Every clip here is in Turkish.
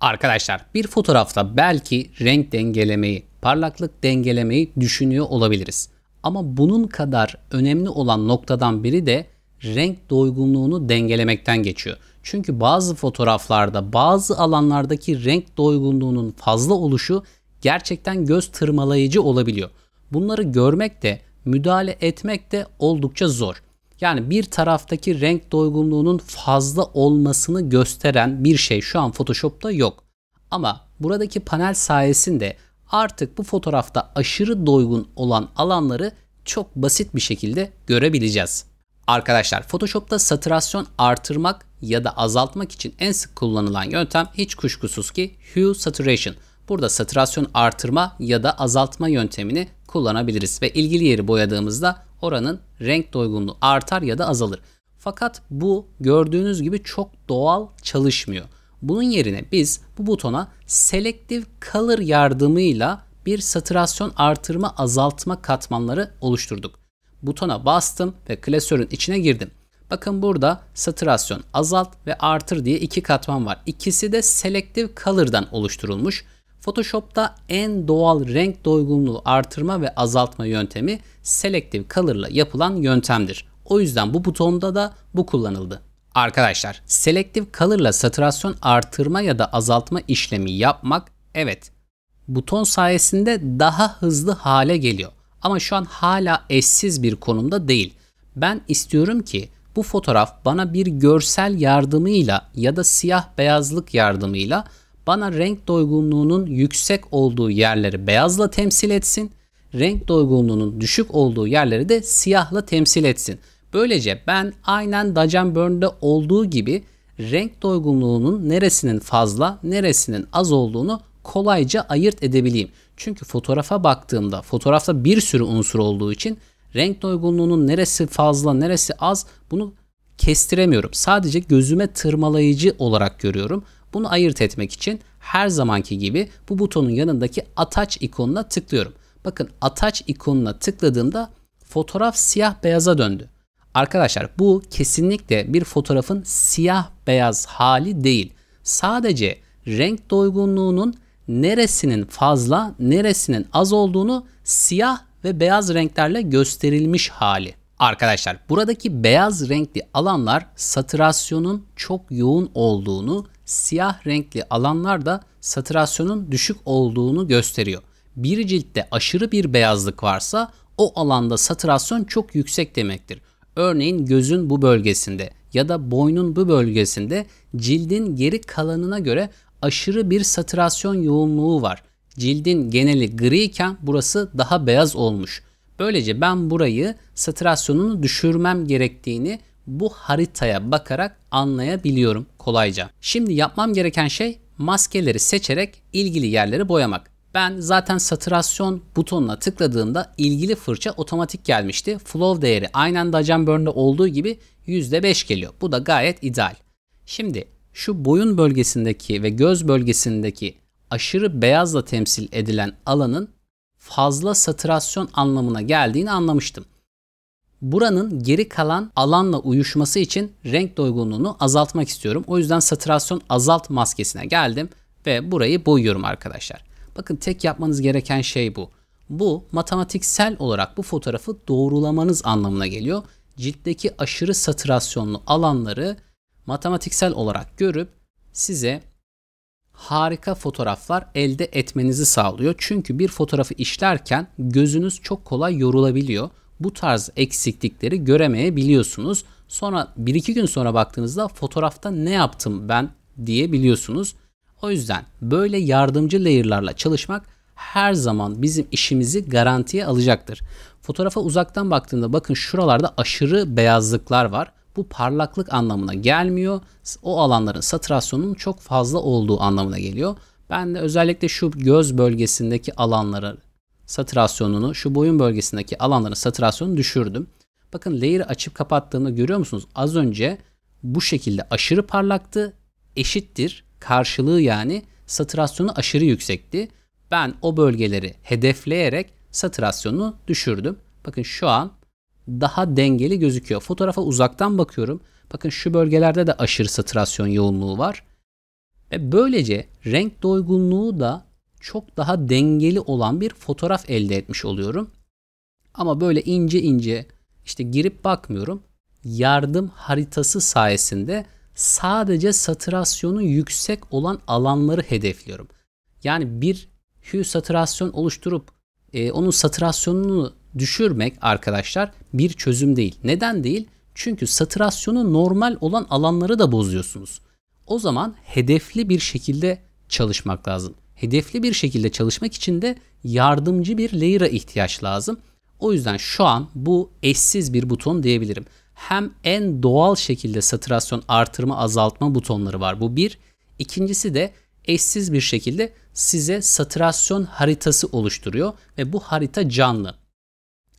Arkadaşlar bir fotoğrafta belki renk dengelemeyi, parlaklık dengelemeyi düşünüyor olabiliriz. Ama bunun kadar önemli olan noktadan biri de renk doygunluğunu dengelemekten geçiyor. Çünkü bazı fotoğraflarda bazı alanlardaki renk doygunluğunun fazla oluşu gerçekten göz tırmalayıcı olabiliyor. Bunları görmek de müdahale etmek de oldukça zor. Yani bir taraftaki renk doygunluğunun fazla olmasını gösteren bir şey şu an Photoshop'ta yok. Ama buradaki panel sayesinde artık bu fotoğrafta aşırı doygun olan alanları çok basit bir şekilde görebileceğiz. Arkadaşlar Photoshop'ta saturasyon artırmak ya da azaltmak için en sık kullanılan yöntem hiç kuşkusuz ki Hue Saturation. Burada saturasyon artırma ya da azaltma yöntemini kullanabiliriz ve ilgili yeri boyadığımızda oranın renk doygunluğu artar ya da azalır. Fakat bu gördüğünüz gibi çok doğal çalışmıyor. Bunun yerine biz bu butona selektif color yardımıyla bir saturasyon artırma azaltma katmanları oluşturduk. Butona bastım ve klasörün içine girdim. Bakın burada saturasyon azalt ve artır diye iki katman var. İkisi de selektif color'dan oluşturulmuş. Photoshop'ta en doğal renk doygunluğu artırma ve azaltma yöntemi Selective Color yapılan yöntemdir. O yüzden bu butonda da bu kullanıldı. Arkadaşlar, Selective Color ile saturasyon artırma ya da azaltma işlemi yapmak evet buton sayesinde daha hızlı hale geliyor. Ama şu an hala eşsiz bir konumda değil. Ben istiyorum ki bu fotoğraf bana bir görsel yardımıyla ya da siyah beyazlık yardımıyla bana renk doygunluğunun yüksek olduğu yerleri beyazla temsil etsin. Renk doygunluğunun düşük olduğu yerleri de siyahla temsil etsin. Böylece ben aynen Dajenburn'de olduğu gibi renk doygunluğunun neresinin fazla, neresinin az olduğunu kolayca ayırt edebileyim. Çünkü fotoğrafa baktığımda fotoğrafta bir sürü unsur olduğu için renk doygunluğunun neresi fazla, neresi az bunu kestiremiyorum. Sadece gözüme tırmalayıcı olarak görüyorum. Bunu ayırt etmek için her zamanki gibi bu butonun yanındaki Attach ikonuna tıklıyorum. Bakın Attach ikonuna tıkladığımda fotoğraf siyah beyaza döndü. Arkadaşlar bu kesinlikle bir fotoğrafın siyah beyaz hali değil. Sadece renk doygunluğunun neresinin fazla, neresinin az olduğunu siyah ve beyaz renklerle gösterilmiş hali. Arkadaşlar buradaki beyaz renkli alanlar satürasyonun çok yoğun olduğunu, siyah renkli alanlar da satürasyonun düşük olduğunu gösteriyor. Bir ciltte aşırı bir beyazlık varsa o alanda satürasyon çok yüksek demektir. Örneğin gözün bu bölgesinde ya da boynun bu bölgesinde cildin geri kalanına göre aşırı bir satürasyon yoğunluğu var. Cildin geneli griyken burası daha beyaz olmuş. Böylece ben burayı satürasyonunu düşürmem gerektiğini bu haritaya bakarak anlayabiliyorum kolayca. Şimdi yapmam gereken şey maskeleri seçerek ilgili yerleri boyamak. Ben zaten saturasyon butonuna tıkladığımda ilgili fırça otomatik gelmişti. Flow değeri aynen Dajan Burn'da olduğu gibi %5 geliyor. Bu da gayet ideal. Şimdi şu boyun bölgesindeki ve göz bölgesindeki aşırı beyazla temsil edilen alanın fazla saturasyon anlamına geldiğini anlamıştım. Buranın geri kalan alanla uyuşması için renk doygunluğunu azaltmak istiyorum. O yüzden saturasyon azalt maskesine geldim ve burayı boyuyorum arkadaşlar. Bakın tek yapmanız gereken şey bu. Bu matematiksel olarak bu fotoğrafı doğrulamanız anlamına geliyor. Ciltteki aşırı saturasyonlu alanları matematiksel olarak görüp size harika fotoğraflar elde etmenizi sağlıyor. Çünkü bir fotoğrafı işlerken gözünüz çok kolay yorulabiliyor bu tarz eksiklikleri göremeyebiliyorsunuz. Sonra bir iki gün sonra baktığınızda fotoğrafta ne yaptım ben diyebiliyorsunuz. O yüzden böyle yardımcı layer'larla çalışmak her zaman bizim işimizi garantiye alacaktır. Fotoğrafa uzaktan baktığında bakın şuralarda aşırı beyazlıklar var. Bu parlaklık anlamına gelmiyor. O alanların saturasyonunun çok fazla olduğu anlamına geliyor. Ben de özellikle şu göz bölgesindeki alanları satürasyonunu şu boyun bölgesindeki alanların satürasyonunu düşürdüm. Bakın layer'ı açıp kapattığımda görüyor musunuz? Az önce bu şekilde aşırı parlaktı. Eşittir. Karşılığı yani satürasyonu aşırı yüksekti. Ben o bölgeleri hedefleyerek satürasyonu düşürdüm. Bakın şu an daha dengeli gözüküyor. Fotoğrafa uzaktan bakıyorum. Bakın şu bölgelerde de aşırı satürasyon yoğunluğu var. Ve böylece renk doygunluğu da çok daha dengeli olan bir fotoğraf elde etmiş oluyorum. Ama böyle ince ince işte girip bakmıyorum. Yardım haritası sayesinde sadece saturasyonu yüksek olan alanları hedefliyorum. Yani bir hue saturasyon oluşturup e, onun saturasyonunu düşürmek arkadaşlar bir çözüm değil. Neden değil? Çünkü saturasyonu normal olan alanları da bozuyorsunuz. O zaman hedefli bir şekilde çalışmak lazım. Hedefli bir şekilde çalışmak için de yardımcı bir layer'a ihtiyaç lazım. O yüzden şu an bu eşsiz bir buton diyebilirim. Hem en doğal şekilde saturasyon artırma azaltma butonları var. Bu bir. İkincisi de eşsiz bir şekilde size saturasyon haritası oluşturuyor ve bu harita canlı.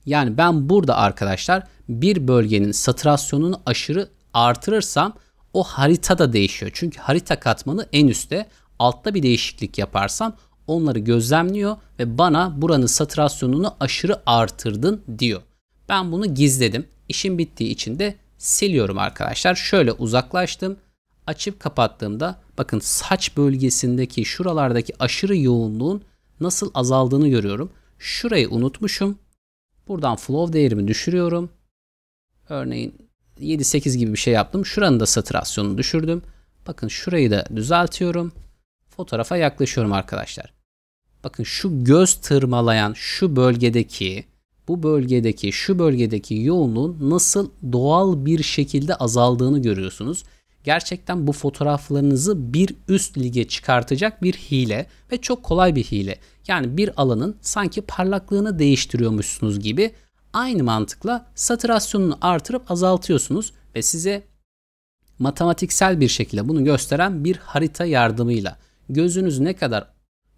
Yani ben burada arkadaşlar bir bölgenin saturasyonunu aşırı artırırsam o harita da değişiyor. Çünkü harita katmanı en üstte altta bir değişiklik yaparsam onları gözlemliyor ve bana buranın saturasyonunu aşırı artırdın diyor. Ben bunu gizledim. İşim bittiği için de siliyorum arkadaşlar. Şöyle uzaklaştım. Açıp kapattığımda bakın saç bölgesindeki şuralardaki aşırı yoğunluğun nasıl azaldığını görüyorum. Şurayı unutmuşum. Buradan flow değerimi düşürüyorum. Örneğin 7-8 gibi bir şey yaptım. Şuranın da saturasyonunu düşürdüm. Bakın şurayı da düzeltiyorum fotoğrafa yaklaşıyorum arkadaşlar. Bakın şu göz tırmalayan şu bölgedeki bu bölgedeki şu bölgedeki yoğunluğun nasıl doğal bir şekilde azaldığını görüyorsunuz. Gerçekten bu fotoğraflarınızı bir üst lige çıkartacak bir hile ve çok kolay bir hile. Yani bir alanın sanki parlaklığını değiştiriyormuşsunuz gibi aynı mantıkla satürasyonunu artırıp azaltıyorsunuz ve size matematiksel bir şekilde bunu gösteren bir harita yardımıyla gözünüz ne kadar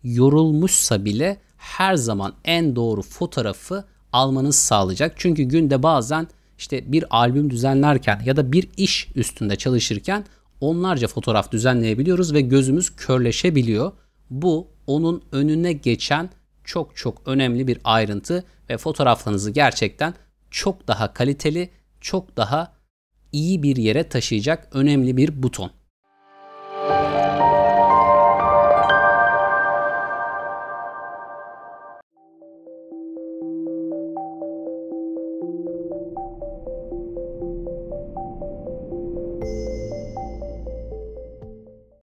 yorulmuşsa bile her zaman en doğru fotoğrafı almanız sağlayacak. Çünkü günde bazen işte bir albüm düzenlerken ya da bir iş üstünde çalışırken onlarca fotoğraf düzenleyebiliyoruz ve gözümüz körleşebiliyor. Bu onun önüne geçen çok çok önemli bir ayrıntı ve fotoğraflarınızı gerçekten çok daha kaliteli, çok daha iyi bir yere taşıyacak önemli bir buton.